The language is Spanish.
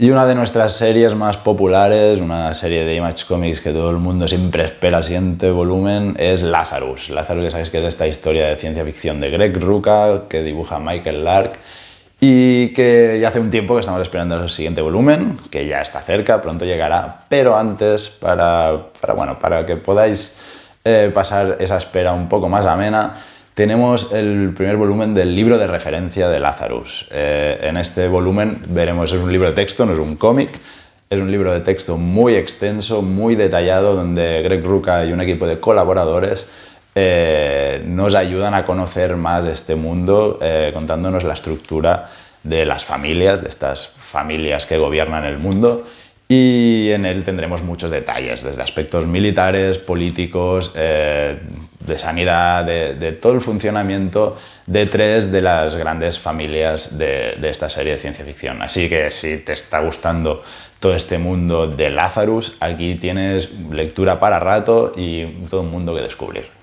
Y una de nuestras series más populares, una serie de Image Comics que todo el mundo siempre espera siguiente volumen, es Lazarus. Lazarus, ya sabéis que es esta historia de ciencia ficción de Greg Rucka, que dibuja Michael Lark, y que hace un tiempo que estamos esperando el siguiente volumen, que ya está cerca, pronto llegará, pero antes, para, bueno, para que podáis eh, pasar esa espera un poco más amena, tenemos el primer volumen del libro de referencia de Lazarus. Eh, en este volumen veremos, es un libro de texto, no es un cómic, es un libro de texto muy extenso, muy detallado, donde Greg Ruca y un equipo de colaboradores eh, nos ayudan a conocer más este mundo, eh, contándonos la estructura de las familias, de estas familias que gobiernan el mundo. Y en él tendremos muchos detalles, desde aspectos militares, políticos, de sanidad, de, todo el funcionamiento de tres de las grandes familias de, de, esta serie de ciencia ficción. Así que si te está gustando todo este mundo de Lazarus, aquí tienes lectura para rato y todo un mundo que descubrir.